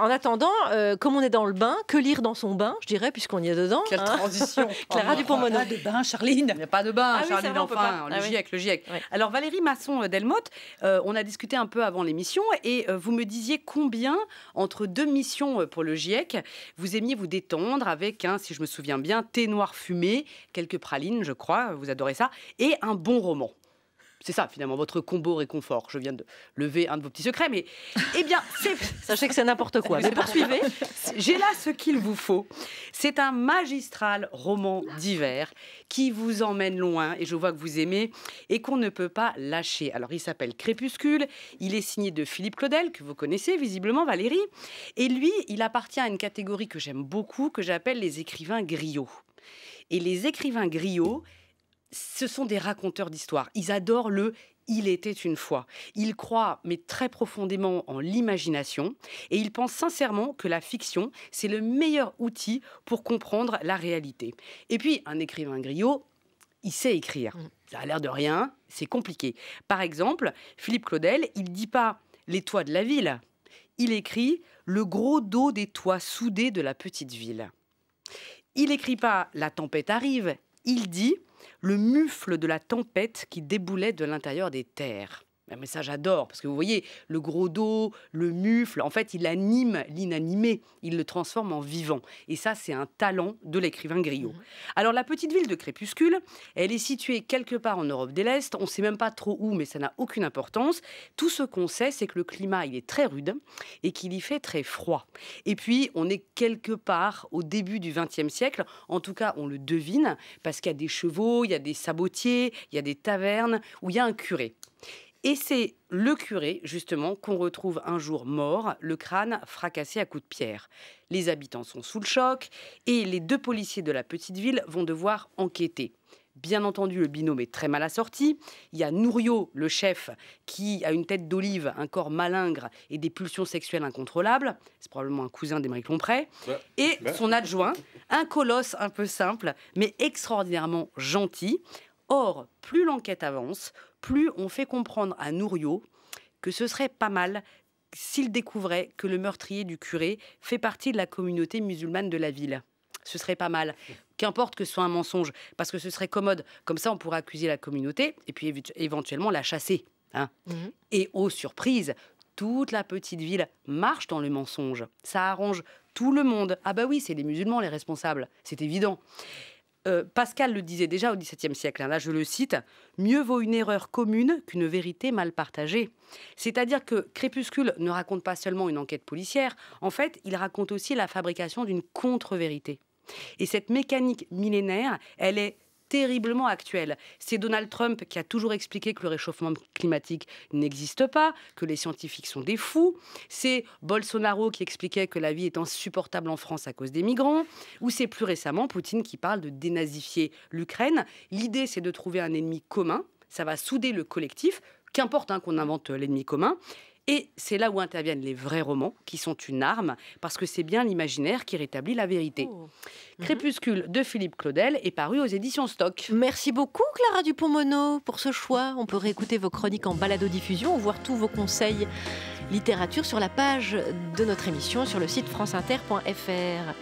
En attendant, euh, comme on est dans le bain, que lire dans son bain, je dirais, puisqu'on y est dedans. Quelle hein. transition Clara ah, Dupont-Mono. Il n'y a pas de bain, Charline. Il n'y a pas de bain, ah Charline, enfin, le ah GIEC, le GIEC. Alors, Valérie Masson-Delmotte, euh, euh, on a discuté un peu avant l'émission, et vous me disiez combien, entre deux missions pour le GIEC, vous aimiez vous détendre avec, un, si je me souviens bien, thé noir fumé, quelques pralines, je crois, vous adorez ça, et un bon roman. C'est ça, finalement, votre combo réconfort. Je viens de lever un de vos petits secrets, mais eh bien, sachez que c'est n'importe quoi. Mais poursuivez. J'ai là ce qu'il vous faut. C'est un magistral roman d'hiver qui vous emmène loin, et je vois que vous aimez, et qu'on ne peut pas lâcher. Alors, il s'appelle Crépuscule. Il est signé de Philippe Claudel, que vous connaissez visiblement, Valérie. Et lui, il appartient à une catégorie que j'aime beaucoup, que j'appelle les écrivains griots. Et les écrivains griots, ce sont des raconteurs d'histoire. Ils adorent le il était une fois. Ils croient, mais très profondément, en l'imagination, et ils pensent sincèrement que la fiction, c'est le meilleur outil pour comprendre la réalité. Et puis, un écrivain griot, il sait écrire. Mm. Ça a l'air de rien, c'est compliqué. Par exemple, Philippe Claudel, il ne dit pas les toits de la ville. Il écrit le gros dos des toits soudés de la petite ville. Il n'écrit pas la tempête arrive. Il dit le mufle de la tempête qui déboulait de l'intérieur des terres. Ah, mais ça, j'adore, parce que vous voyez, le gros dos, le mufle, en fait, il anime l'inanimé, il le transforme en vivant. Et ça, c'est un talent de l'écrivain Griot. Mhm. Alors, la petite ville de Crépuscule, elle est située quelque part en Europe de l'Est, on ne sait même pas trop où, mais ça n'a aucune importance. Tout ce qu'on sait, c'est que le climat, il est très rude et qu'il y fait très froid. Et puis, on est quelque part au début du XXe siècle, en tout cas, on le devine, parce qu'il y a des chevaux, il y a des sabotiers, il y a des tavernes, où il y a un curé. Et c'est le curé, justement, qu'on retrouve un jour mort, le crâne fracassé à coups de pierre. Les habitants sont sous le choc et les deux policiers de la petite ville vont devoir enquêter. Bien entendu, le binôme est très mal assorti. Il y a Nourio, le chef, qui a une tête d'olive, un corps malingre et des pulsions sexuelles incontrôlables. C'est probablement un cousin d'Emeric Lompré. et son adjoint, un colosse un peu simple, mais extraordinairement gentil. Or, plus l'enquête avance, plus on fait comprendre à Nouriot que ce serait pas mal s'il découvrait que le meurtrier du curé fait partie de la communauté musulmane de la ville. Ce serait pas mal. Qu'importe que ce soit un mensonge, parce que ce serait commode. Comme ça, on pourrait accuser la communauté et puis éventuellement la chasser. Hein. Mhm. Et aux surprise surprises, toute la petite ville marche dans le mensonge. Ça arrange tout le monde. Ah bah oui, c'est les musulmans les responsables, c'est évident. Euh, Pascal le disait déjà au XVIIe siècle, hein, là je le cite, Mieux vaut une erreur commune qu'une vérité mal partagée. C'est-à-dire que Crépuscule ne raconte pas seulement une enquête policière, en fait il raconte aussi la fabrication d'une contre-vérité. Et cette mécanique millénaire, elle est terriblement actuel. C'est Donald Trump qui a toujours expliqué que le réchauffement climatique n'existe pas, que les scientifiques sont des fous. C'est Bolsonaro qui expliquait que la vie est insupportable en France à cause des migrants. Ou c'est plus récemment Poutine qui parle de dénazifier l'Ukraine. L'idée, c'est de trouver un ennemi commun. Ça va souder le collectif qu'importe hein, qu'on invente euh, l'ennemi commun. Et c'est là où interviennent les vrais romans, qui sont une arme, parce que c'est bien l'imaginaire qui rétablit la vérité. Oh. Mhm. Crépuscule de Philippe Claudel est paru aux éditions Stock. Merci beaucoup Clara Dupont-Mono pour ce choix. On peut réécouter vos chroniques en baladodiffusion diffusion ou voir tous vos conseils littérature sur la page de notre émission sur le site franceinter.fr.